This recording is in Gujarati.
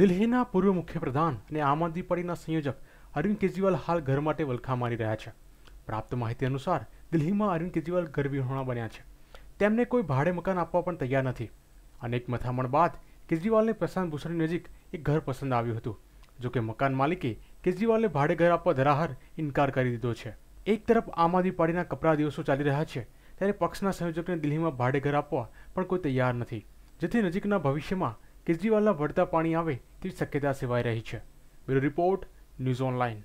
દિલ્હીના પૂર્વ મુખ્ય પ્રધાન અને આમ આદમી પાર્ટીના સંયોજક અરવિંદ કેજરીવાલ હાલ ઘર માટે વલખા મારી રહ્યા છે પ્રાપ્ત માહિતી અનુસાર દિલ્હીમાં અરવિંદ કેજરીવાલ ગરબીહોણા બન્યા છે તેમને કોઈ ભાડે મકાન આપવા પણ તૈયાર નથી અનેક મથામણ બાદ કેજરીવાલને પ્રશાંત ભૂષણની નજીક એક ઘર પસંદ આવ્યું હતું જોકે મકાન માલિકે કેજરીવાલને ભાડે ઘર આપવા ધરાહર ઇનકાર કરી દીધો છે એક તરફ આમ આદમી પાર્ટીના કપરા દિવસો ચાલી રહ્યા છે ત્યારે પક્ષના સંયોજકને દિલ્હીમાં ભાડે ઘર આપવા પણ કોઈ તૈયાર નથી જેથી નજીકના ભવિષ્યમાં કેજરીવાલના વળતા પાણી આવે તેવી શક્યતા સેવાઈ રહી છે બ્યુરો રિપોર્ટ ન્યૂઝ ઓનલાઈન